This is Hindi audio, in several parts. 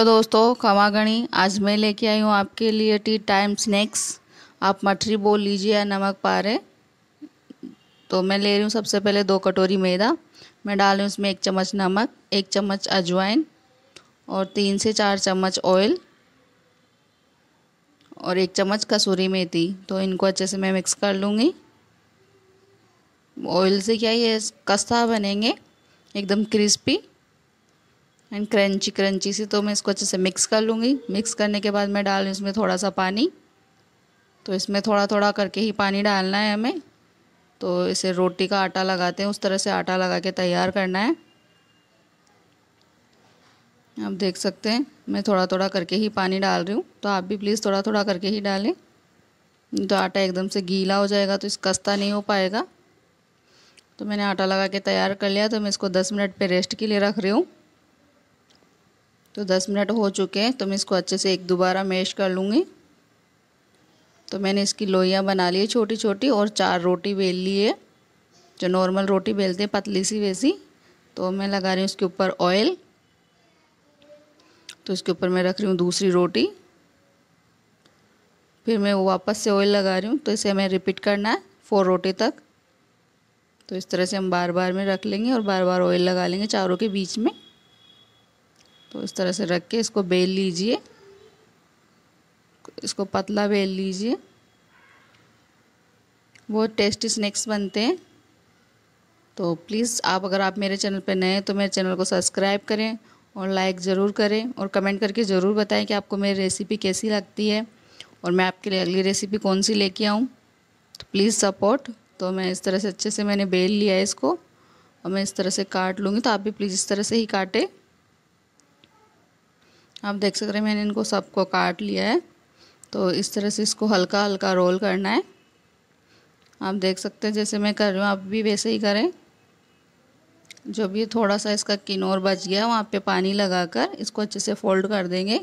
हेलो दोस्तों खमागणी आज मैं लेके आई हूँ आपके लिए टी टाइम स्नैक्स आप मठरी बोल लीजिए या नमक पारे तो मैं ले रही हूँ सबसे पहले दो कटोरी मैदा मैं डाल रही हूँ उसमें एक चम्मच नमक एक चम्मच अजवाइन और तीन से चार चम्मच ऑयल और एक चम्मच कसूरी मेथी तो इनको अच्छे से मैं मिक्स कर लूँगी ऑयल से क्या ये कस्ता बनेंगे एकदम क्रिस्पी एंड क्रंची क्रंची सी तो मैं इसको अच्छे से मिक्स कर लूँगी मिक्स करने के बाद मैं डाल इसमें थोड़ा सा पानी तो इसमें थोड़ा थोड़ा करके ही पानी डालना है हमें तो इसे रोटी का आटा लगाते हैं उस तरह से आटा लगा के तैयार करना है आप देख सकते हैं मैं थोड़ा थोड़ा करके ही पानी डाल रही हूँ तो आप भी प्लीज़ थोड़ा थोड़ा करके ही डालें तो आटा एकदम से गीला हो जाएगा तो इस कस्ता नहीं हो पाएगा तो मैंने आटा लगा के तैयार कर लिया तो मैं इसको 10 मिनट पे रेस्ट के लिए रख रही हूँ तो 10 मिनट हो चुके हैं तो मैं इसको अच्छे से एक दोबारा मैश कर लूँगी तो मैंने इसकी लोइयाँ बना ली है छोटी छोटी और चार रोटी बेल ली है जो नॉर्मल रोटी बेलते हैं पतली सी वैसी तो मैं लगा रही हूँ इसके ऊपर ऑयल तो इसके ऊपर मैं रख रही हूँ दूसरी रोटी फिर मैं वो वापस से ऑयल लगा रही हूँ तो इसे हमें रिपीट करना है फोर रोटी तक तो इस तरह से हम बार बार में रख लेंगे और बार बार ऑयल लगा लेंगे चारों के बीच में तो इस तरह से रख के इसको बेल लीजिए इसको पतला बेल लीजिए बहुत टेस्टी स्नैक्स बनते हैं तो प्लीज़ आप अगर आप मेरे चैनल पर नए हैं तो मेरे चैनल को सब्सक्राइब करें और लाइक ज़रूर करें और कमेंट करके ज़रूर बताएं कि आपको मेरी रेसिपी कैसी लगती है और मैं आपके लिए अगली रेसिपी कौन सी लेके आऊँ तो प्लीज़ सपोर्ट तो मैं इस तरह से अच्छे से मैंने बेल लिया है इसको और मैं इस तरह से काट लूँगी तो आप भी प्लीज़ इस तरह से ही काटें आप देख सक रहे हैं मैंने इनको सबको काट लिया है तो इस तरह से इसको हल्का हल्का रोल करना है आप देख सकते हैं जैसे मैं कर रही हूँ आप भी वैसे ही करें जो भी थोड़ा सा इसका किनोर बच गया वहाँ पे पानी लगाकर इसको अच्छे से फोल्ड कर देंगे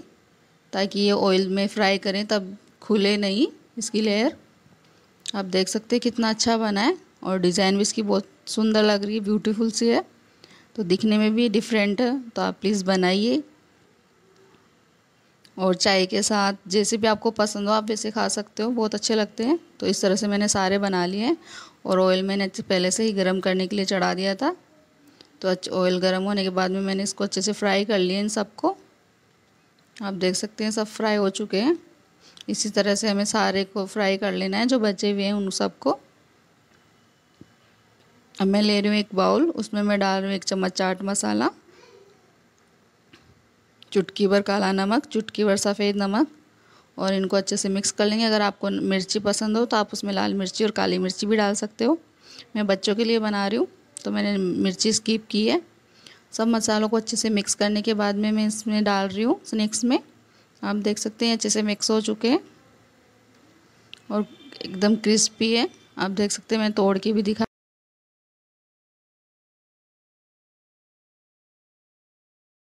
ताकि ये ऑयल में फ्राई करें तब खुले नहीं इसकी लेयर आप देख सकते हैं कितना अच्छा बना है और डिज़ाइन भी इसकी बहुत सुंदर लग रही है ब्यूटीफुल सी है तो दिखने में भी डिफरेंट है तो आप प्लीज़ बनाइए और चाय के साथ जैसे भी आपको पसंद हो आप वैसे खा सकते हो बहुत अच्छे लगते हैं तो इस तरह से मैंने सारे बना लिए और ऑयल मैंने पहले से ही गर्म करने के लिए चढ़ा दिया था तो अच्छा ऑयल गर्म होने के बाद में मैंने इसको अच्छे से फ्राई कर लिए इन सबको आप देख सकते हैं सब फ्राई हो चुके हैं इसी तरह से हमें सारे को फ्राई कर लेना है जो बचे हुए हैं उन सबको अब मैं ले रही हूँ एक बाउल उसमें मैं डाल रही हूँ एक चम्मच चाट मसाला चुटकी भर काला नमक चुटकी भर सफ़ेद नमक और इनको अच्छे से मिक्स कर लेंगे अगर आपको मिर्ची पसंद हो तो आप उसमें लाल मिर्ची और काली मिर्ची भी डाल सकते हो मैं बच्चों के लिए बना रही हूँ तो मैंने मिर्ची स्कीप की है सब मसालों को अच्छे से मिक्स करने के बाद में मैं इसमें डाल रही हूँ स्नैक्स में आप देख सकते हैं अच्छे से मिक्स हो चुके हैं और एकदम क्रिस्पी है आप देख सकते हैं मैं तोड़ के भी दिखा